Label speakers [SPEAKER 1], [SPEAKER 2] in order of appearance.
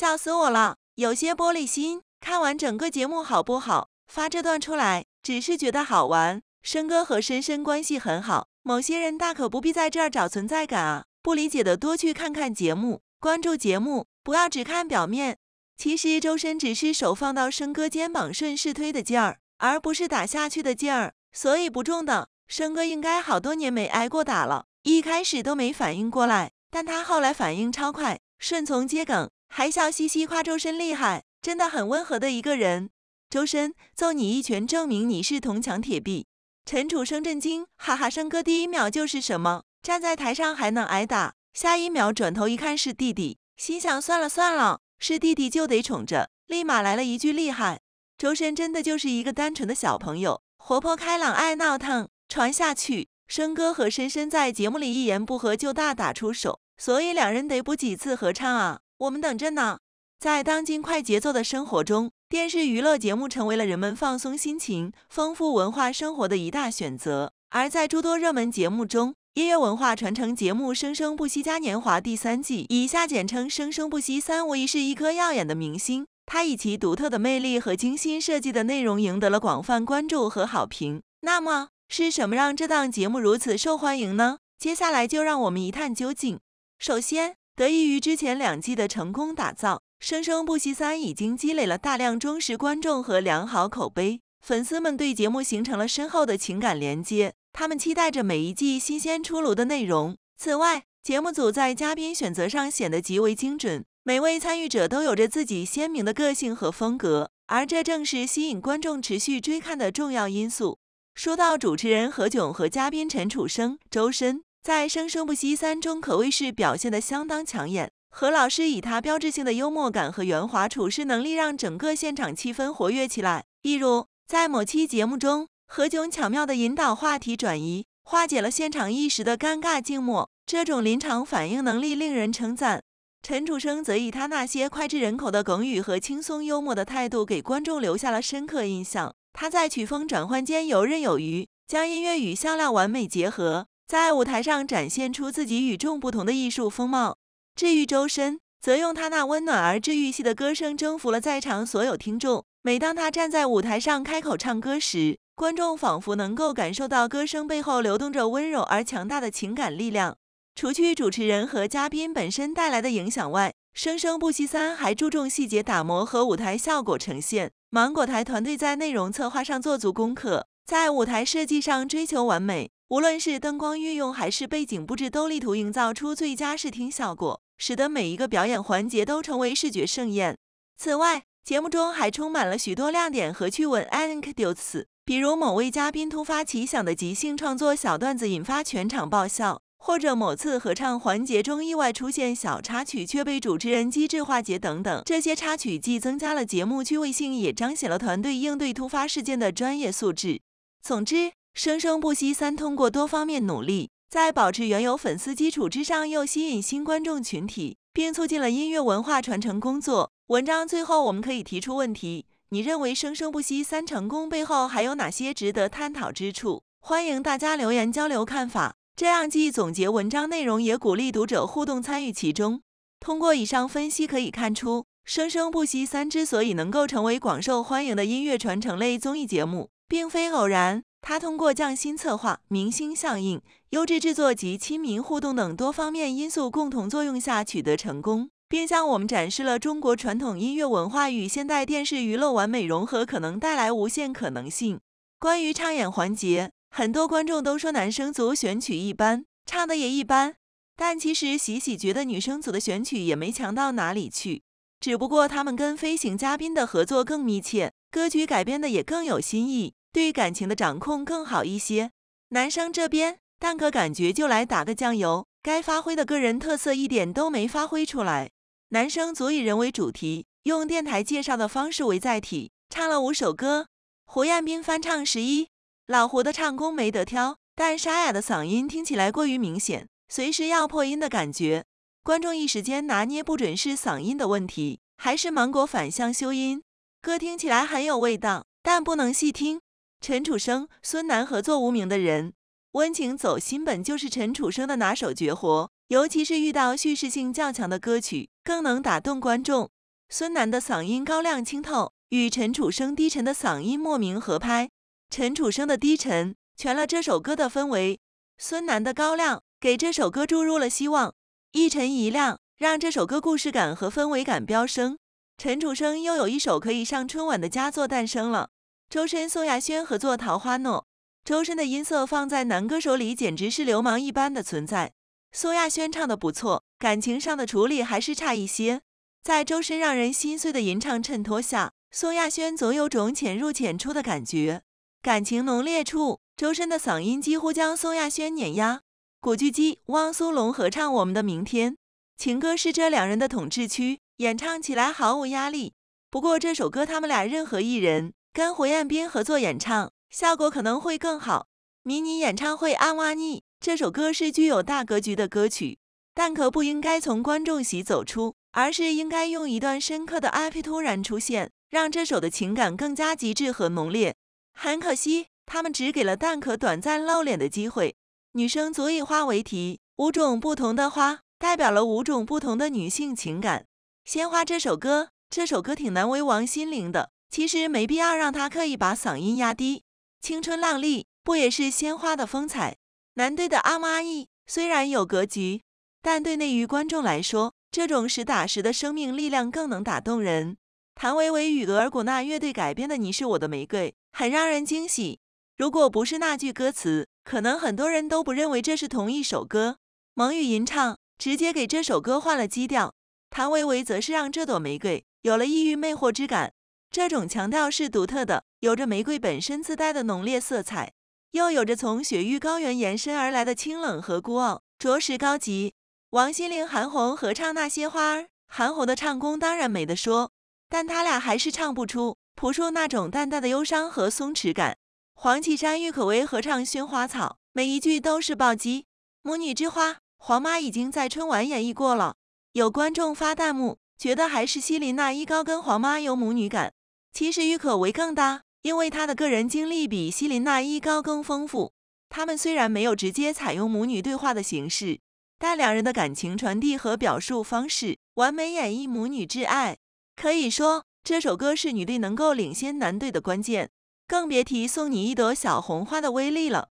[SPEAKER 1] 笑死我了，有些玻璃心。看完整个节目好不好？发这段出来，只是觉得好玩。申哥和申申关系很好，某些人大可不必在这儿找存在感啊！不理解的多去看看节目，关注节目，不要只看表面。其实周深只是手放到生哥肩膀顺势推的劲儿，而不是打下去的劲儿，所以不中。的生哥应该好多年没挨过打了，一开始都没反应过来，但他后来反应超快，顺从接梗。还笑嘻嘻夸周深厉害，真的很温和的一个人。周深揍你一拳，证明你是铜墙铁壁。陈楚生震惊，哈哈，生哥第一秒就是什么，站在台上还能挨打，下一秒转头一看是弟弟，心想算了算了，是弟弟就得宠着，立马来了一句厉害。周深真的就是一个单纯的小朋友，活泼开朗，爱闹腾。传下去，生哥和深深在节目里一言不合就大打出手，所以两人得补几次合唱啊。我们等着呢。在当今快节奏的生活中，电视娱乐节目成为了人们放松心情、丰富文化生活的一大选择。而在诸多热门节目中，《音乐文化传承节目——生生不息嘉年华》第三季（以下简称《生生不息三》）无疑是一颗耀眼的明星。它以其独特的魅力和精心设计的内容，赢得了广泛关注和好评。那么，是什么让这档节目如此受欢迎呢？接下来就让我们一探究竟。首先，得益于之前两季的成功打造，《生生不息三》已经积累了大量忠实观众和良好口碑。粉丝们对节目形成了深厚的情感连接，他们期待着每一季新鲜出炉的内容。此外，节目组在嘉宾选择上显得极为精准，每位参与者都有着自己鲜明的个性和风格，而这正是吸引观众持续追看的重要因素。说到主持人何炅和嘉宾陈楚生、周深。在《生生不息》三中可谓是表现得相当抢眼。何老师以他标志性的幽默感和圆滑处事能力，让整个现场气氛活跃起来。例如，在某期节目中，何炅巧妙地引导话题转移，化解了现场一时的尴尬静默。这种临场反应能力令人称赞。陈楚生则以他那些脍炙人口的梗语和轻松幽默的态度，给观众留下了深刻印象。他在曲风转换间游刃有余，将音乐与笑料完美结合。在舞台上展现出自己与众不同的艺术风貌，治愈周深则用他那温暖而治愈系的歌声征服了在场所有听众。每当他站在舞台上开口唱歌时，观众仿佛能够感受到歌声背后流动着温柔而强大的情感力量。除去主持人和嘉宾本身带来的影响外，《生生不息三》还注重细节打磨和舞台效果呈现。芒果台团队在内容策划上做足功课，在舞台设计上追求完美。无论是灯光运用还是背景布置，都力图营造出最佳视听效果，使得每一个表演环节都成为视觉盛宴。此外，节目中还充满了许多亮点和趣闻 anecdotes，比如某位嘉宾突发奇想的即兴创作小段子引发全场爆笑，或者某次合唱环节中意外出现小插曲却被主持人机智化解等等。这些插曲既增加了节目趣味性，也彰显了团队应对突发事件的专业素质。总之。生生不息三通过多方面努力，在保持原有粉丝基础之上，又吸引新观众群体，并促进了音乐文化传承工作。文章最后，我们可以提出问题：你认为生生不息三成功背后还有哪些值得探讨之处？欢迎大家留言交流看法。这样既总结文章内容，也鼓励读者互动参与其中。通过以上分析可以看出，生生不息三之所以能够成为广受欢迎的音乐传承类综艺节目，并非偶然。它通过匠心策划、明星效应、优质制作及亲民互动等多方面因素共同作用下取得成功，并向我们展示了中国传统音乐文化与现代电视娱乐完美融合可能带来无限可能性。关于唱演环节，很多观众都说男生组选曲一般，唱的也一般，但其实喜喜觉得女生组的选曲也没强到哪里去，只不过他们跟飞行嘉宾的合作更密切，歌曲改编的也更有新意。对感情的掌控更好一些。男生这边，蛋哥感觉就来打个酱油，该发挥的个人特色一点都没发挥出来。男生以人为主题，用电台介绍的方式为载体，唱了五首歌。胡彦斌翻唱十一，老胡的唱功没得挑，但沙哑的嗓音听起来过于明显，随时要破音的感觉。观众一时间拿捏不准是嗓音的问题，还是芒果反向修音。歌听起来很有味道，但不能细听。陈楚生、孙楠合作无名的人，温情走心本就是陈楚生的拿手绝活，尤其是遇到叙事性较强的歌曲，更能打动观众。孙楠的嗓音高亮清透，与陈楚生低沉的嗓音莫名合拍。陈楚生的低沉全了这首歌的氛围，孙楠的高亮给这首歌注入了希望，一沉一亮让这首歌故事感和氛围感飙升。陈楚生又有一首可以上春晚的佳作诞生了。周深、宋亚轩合作《桃花诺》，周深的音色放在男歌手里简直是流氓一般的存在。宋亚轩唱的不错，感情上的处理还是差一些。在周深让人心碎的吟唱衬托下，宋亚轩总有种浅入浅出的感觉。感情浓烈处，周深的嗓音几乎将宋亚轩碾压。古巨基、汪苏泷合唱《我们的明天》，情歌是这两人的统治区，演唱起来毫无压力。不过这首歌他们俩任何一人。跟胡彦斌合作演唱，效果可能会更好。迷你演唱会《阿瓦尼》这首歌是具有大格局的歌曲，蛋壳不应该从观众席走出，而是应该用一段深刻的 i p 突然出现，让这首的情感更加极致和浓烈。很可惜，他们只给了蛋壳短暂露脸的机会。女生以花为题，五种不同的花代表了五种不同的女性情感。《鲜花》这首歌，这首歌挺难为王心凌的。其实没必要让他刻意把嗓音压低，青春靓丽不也是鲜花的风采？男队的阿妈阿虽然有格局，但对内娱观众来说，这种实打实的生命力量更能打动人。谭维维与额尔古纳乐队改编的《你是我的玫瑰》很让人惊喜，如果不是那句歌词，可能很多人都不认为这是同一首歌。蒙语吟唱直接给这首歌换了基调，谭维维则是让这朵玫瑰有了异域魅惑之感。这种强调是独特的，有着玫瑰本身自带的浓烈色彩，又有着从雪域高原延伸而来的清冷和孤傲，着实高级。王心凌、韩红合唱《那些花儿》，韩红的唱功当然没得说，但他俩还是唱不出朴树那种淡淡的忧伤和松弛感。黄绮珊、郁可唯合唱《萱花草》，每一句都是暴击。母女之花，黄妈已经在春晚演绎过了。有观众发弹幕，觉得还是希林娜依高跟黄妈有母女感。其实郁可唯更大，因为她的个人经历比希林娜依高更丰富。他们虽然没有直接采用母女对话的形式，但两人的感情传递和表述方式完美演绎母女之爱。可以说，这首歌是女队能够领先男队的关键，更别提送你一朵小红花的威力了。